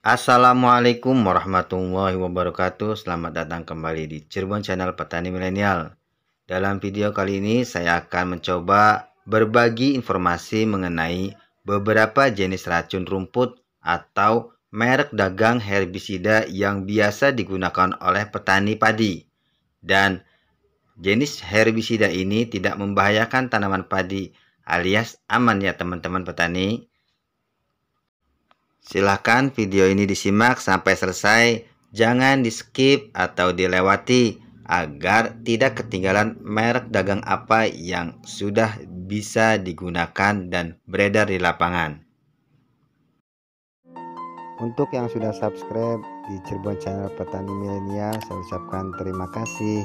Assalamualaikum warahmatullahi wabarakatuh Selamat datang kembali di Cirebon Channel Petani Milenial Dalam video kali ini saya akan mencoba berbagi informasi mengenai beberapa jenis racun rumput atau merek dagang herbisida yang biasa digunakan oleh petani padi Dan jenis herbisida ini tidak membahayakan tanaman padi alias aman ya teman-teman petani Silahkan video ini disimak sampai selesai, jangan di skip atau dilewati agar tidak ketinggalan merek dagang apa yang sudah bisa digunakan dan beredar di lapangan. Untuk yang sudah subscribe di Cirebon Channel Petani Milenial, saya ucapkan terima kasih.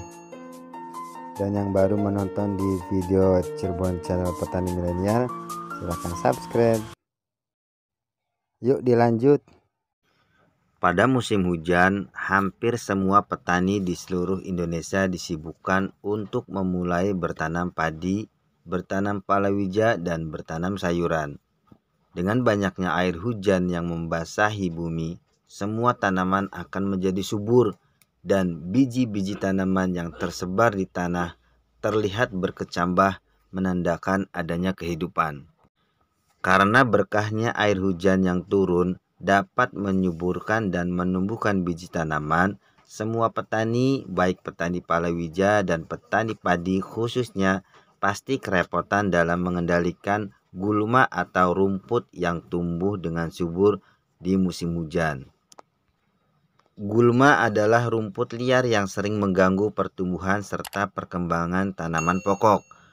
Dan yang baru menonton di video Cirebon Channel Petani Milenial, silahkan subscribe. Yuk dilanjut. Pada musim hujan, hampir semua petani di seluruh Indonesia disibukkan untuk memulai bertanam padi, bertanam palawija, dan bertanam sayuran. Dengan banyaknya air hujan yang membasahi bumi, semua tanaman akan menjadi subur dan biji-biji tanaman yang tersebar di tanah terlihat berkecambah menandakan adanya kehidupan. Karena berkahnya air hujan yang turun dapat menyuburkan dan menumbuhkan biji tanaman, semua petani, baik petani palawija dan petani padi khususnya, pasti kerepotan dalam mengendalikan gulma atau rumput yang tumbuh dengan subur di musim hujan. Gulma adalah rumput liar yang sering mengganggu pertumbuhan serta perkembangan tanaman pokok.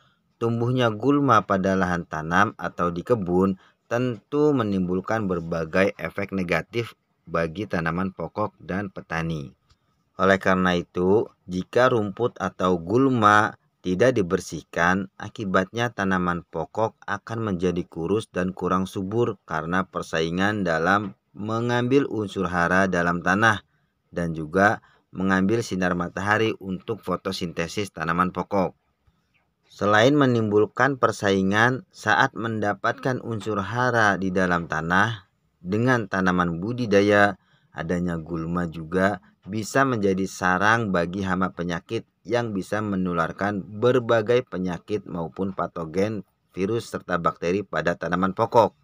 Tumbuhnya gulma pada lahan tanam atau di kebun tentu menimbulkan berbagai efek negatif bagi tanaman pokok dan petani. Oleh karena itu, jika rumput atau gulma tidak dibersihkan, akibatnya tanaman pokok akan menjadi kurus dan kurang subur karena persaingan dalam mengambil unsur hara dalam tanah dan juga mengambil sinar matahari untuk fotosintesis tanaman pokok. Selain menimbulkan persaingan saat mendapatkan unsur hara di dalam tanah, dengan tanaman budidaya, adanya gulma juga bisa menjadi sarang bagi hama penyakit yang bisa menularkan berbagai penyakit maupun patogen, virus serta bakteri pada tanaman pokok.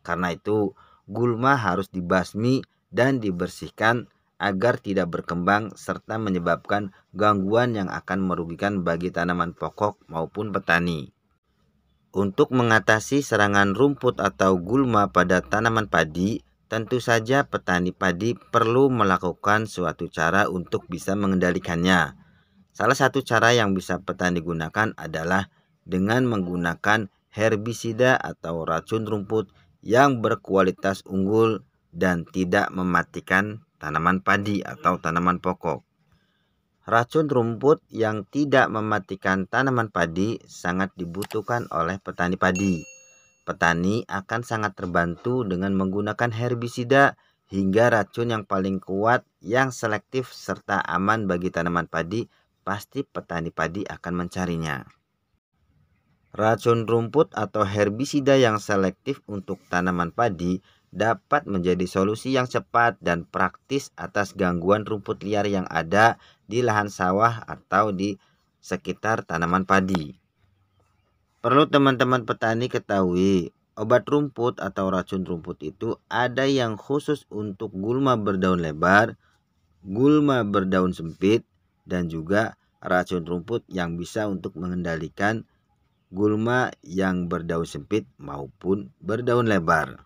Karena itu, gulma harus dibasmi dan dibersihkan agar tidak berkembang serta menyebabkan gangguan yang akan merugikan bagi tanaman pokok maupun petani. Untuk mengatasi serangan rumput atau gulma pada tanaman padi, tentu saja petani padi perlu melakukan suatu cara untuk bisa mengendalikannya. Salah satu cara yang bisa petani gunakan adalah dengan menggunakan herbisida atau racun rumput yang berkualitas unggul dan tidak mematikan tanaman padi atau tanaman pokok. Racun rumput yang tidak mematikan tanaman padi sangat dibutuhkan oleh petani padi. Petani akan sangat terbantu dengan menggunakan herbisida hingga racun yang paling kuat, yang selektif serta aman bagi tanaman padi, pasti petani padi akan mencarinya. Racun rumput atau herbisida yang selektif untuk tanaman padi dapat menjadi solusi yang cepat dan praktis atas gangguan rumput liar yang ada di lahan sawah atau di sekitar tanaman padi. Perlu teman-teman petani ketahui, obat rumput atau racun rumput itu ada yang khusus untuk gulma berdaun lebar, gulma berdaun sempit, dan juga racun rumput yang bisa untuk mengendalikan gulma yang berdaun sempit maupun berdaun lebar.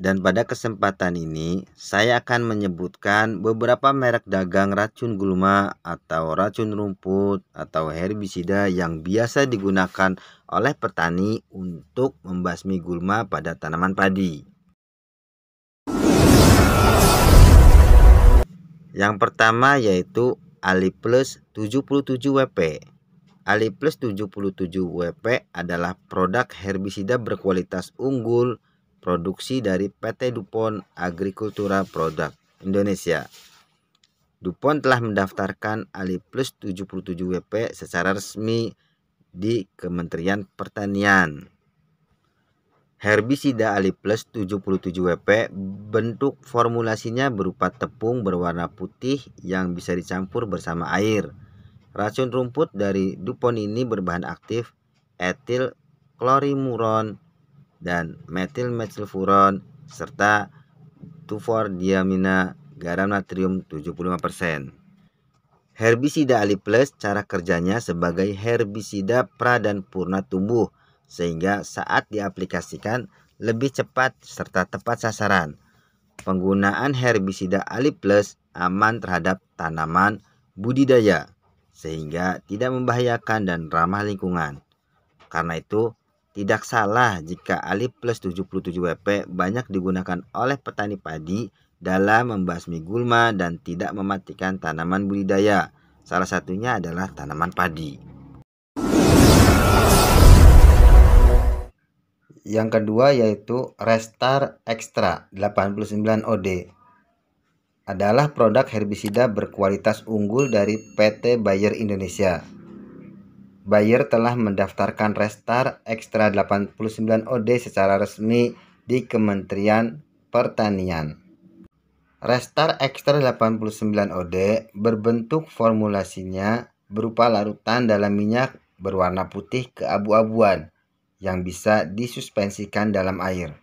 Dan pada kesempatan ini, saya akan menyebutkan beberapa merek dagang racun gulma atau racun rumput atau herbisida yang biasa digunakan oleh petani untuk membasmi gulma pada tanaman padi. Yang pertama yaitu Ali Plus 77 WP. Ali Plus 77 WP adalah produk herbisida berkualitas unggul produksi dari PT Dupont Agrikultura Produk Indonesia. Dupont telah mendaftarkan Ali Plus 77 WP secara resmi di Kementerian Pertanian. Herbisida Ali Plus 77 WP bentuk formulasinya berupa tepung berwarna putih yang bisa dicampur bersama air. Racun rumput dari Dupont ini berbahan aktif etil klorimuron dan metil metilfuron serta 2,4-diamina garam natrium 75%. Herbisida Aliples cara kerjanya sebagai herbisida pra dan purna tumbuh sehingga saat diaplikasikan lebih cepat serta tepat sasaran. Penggunaan herbisida Aliples aman terhadap tanaman budidaya sehingga tidak membahayakan dan ramah lingkungan. Karena itu, tidak salah jika alif plus 77 WP banyak digunakan oleh petani padi dalam membasmi gulma dan tidak mematikan tanaman budidaya. Salah satunya adalah tanaman padi. Yang kedua yaitu Restar Extra 89 OD adalah produk herbisida berkualitas unggul dari PT Bayer Indonesia Bayer telah mendaftarkan Restar Extra 89 OD secara resmi di Kementerian Pertanian. Restar Extra 89 OD berbentuk formulasinya berupa larutan dalam minyak berwarna putih keabu-abuan yang bisa disuspensikan dalam air.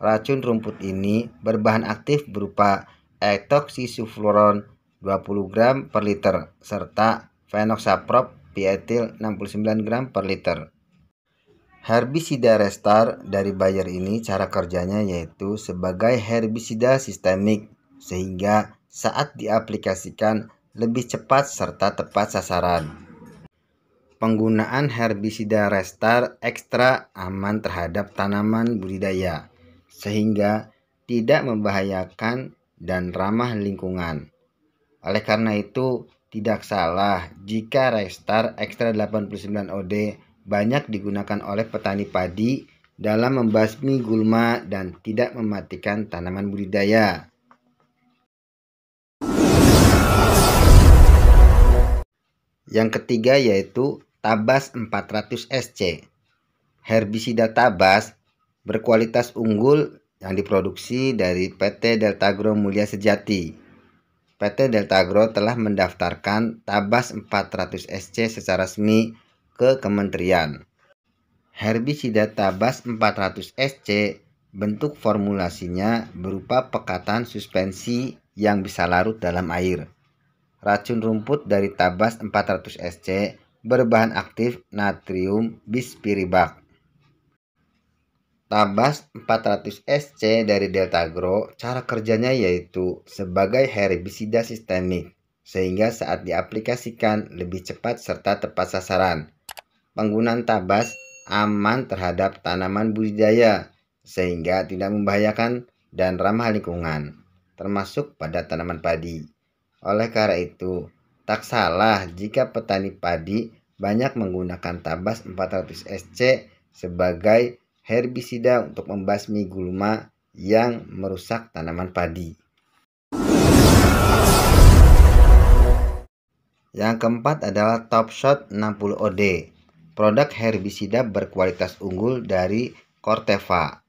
Racun rumput ini berbahan aktif berupa etoksisufluron 20 gram per liter serta fenoxaprop dietil 69 gram per liter. Herbisida Restar dari Bayer ini cara kerjanya yaitu sebagai herbisida sistemik sehingga saat diaplikasikan lebih cepat serta tepat sasaran. Penggunaan herbisida Restar ekstra aman terhadap tanaman budidaya sehingga tidak membahayakan dan ramah lingkungan. Oleh karena itu, tidak salah jika Restar Extra 89 OD banyak digunakan oleh petani padi dalam membasmi gulma dan tidak mematikan tanaman budidaya. Yang ketiga yaitu Tabas 400 SC. Herbisida Tabas berkualitas unggul yang diproduksi dari PT Delta Deltagro Mulia Sejati. PT Delta Agro telah mendaftarkan Tabas 400 SC secara resmi ke kementerian. Herbisida Tabas 400 SC bentuk formulasinya berupa pekatan suspensi yang bisa larut dalam air. Racun rumput dari Tabas 400 SC berbahan aktif natrium bispiribak Tabas 400 SC dari Delta Deltagro cara kerjanya yaitu sebagai herbisida sistemik sehingga saat diaplikasikan lebih cepat serta tepat sasaran. Penggunaan tabas aman terhadap tanaman budidaya sehingga tidak membahayakan dan ramah lingkungan termasuk pada tanaman padi. Oleh karena itu, tak salah jika petani padi banyak menggunakan tabas 400 SC sebagai herbisida untuk membasmi gulma yang merusak tanaman padi. Yang keempat adalah Top Shot 60OD, produk herbisida berkualitas unggul dari Corteva.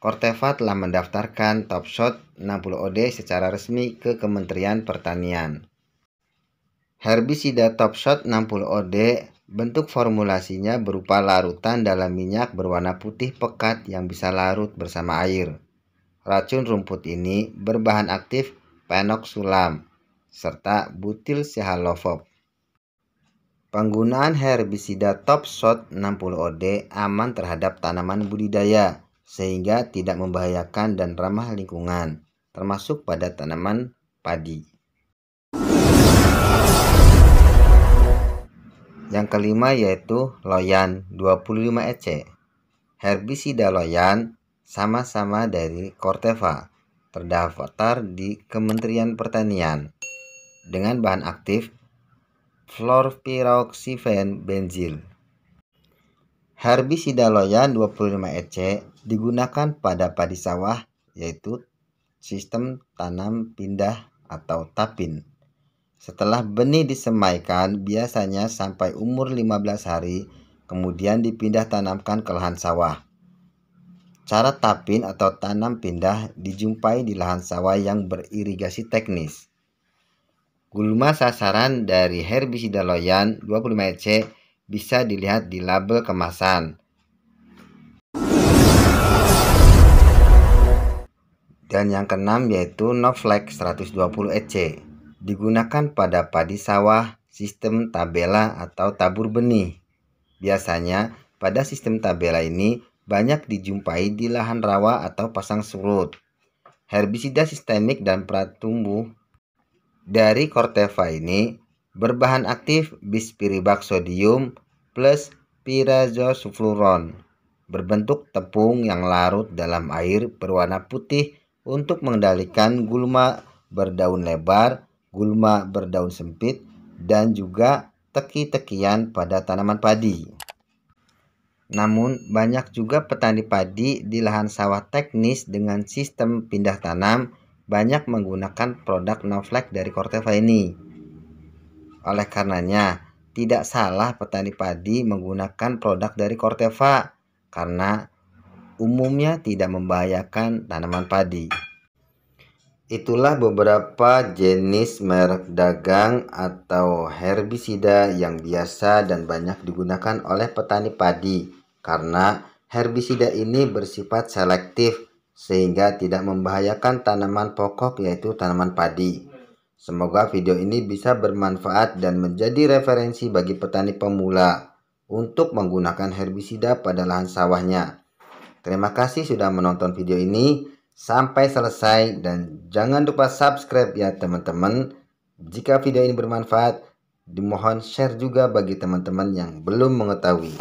Corteva telah mendaftarkan Top Shot 60OD secara resmi ke Kementerian Pertanian. Herbisida Top Shot 60OD Bentuk formulasinya berupa larutan dalam minyak berwarna putih pekat yang bisa larut bersama air. Racun rumput ini berbahan aktif penoxulam serta butil sehalofop. Penggunaan herbisida Top 60OD aman terhadap tanaman budidaya sehingga tidak membahayakan dan ramah lingkungan, termasuk pada tanaman padi. Yang kelima yaitu loyan 25 EC. Herbisida loyan sama-sama dari Corteva, terdaftar di Kementerian Pertanian dengan bahan aktif fluorpyroxifen benzil. Herbisida loyan 25 EC digunakan pada padi sawah yaitu sistem tanam pindah atau tapin. Setelah benih disemaikan, biasanya sampai umur 15 hari, kemudian dipindah tanamkan ke lahan sawah. Cara tapin atau tanam pindah dijumpai di lahan sawah yang beririgasi teknis. Gulma sasaran dari herbisida loyan 25 EC bisa dilihat di label kemasan. Dan yang keenam yaitu Novflex 120 EC digunakan pada padi sawah sistem tabela atau tabur benih. Biasanya pada sistem tabela ini banyak dijumpai di lahan rawa atau pasang surut. Herbisida sistemik dan pratumbuh dari Corteva ini berbahan aktif bispiribak sodium plus pirazosulfuron berbentuk tepung yang larut dalam air berwarna putih untuk mengendalikan gulma berdaun lebar gulma berdaun sempit, dan juga teki-tekian pada tanaman padi. Namun, banyak juga petani padi di lahan sawah teknis dengan sistem pindah tanam banyak menggunakan produk Novlex dari Corteva ini. Oleh karenanya, tidak salah petani padi menggunakan produk dari Corteva karena umumnya tidak membahayakan tanaman padi. Itulah beberapa jenis merek dagang atau herbisida yang biasa dan banyak digunakan oleh petani padi karena herbisida ini bersifat selektif sehingga tidak membahayakan tanaman pokok yaitu tanaman padi. Semoga video ini bisa bermanfaat dan menjadi referensi bagi petani pemula untuk menggunakan herbisida pada lahan sawahnya. Terima kasih sudah menonton video ini sampai selesai dan jangan lupa subscribe ya teman-teman. Jika video ini bermanfaat, dimohon share juga bagi teman-teman yang belum mengetahui.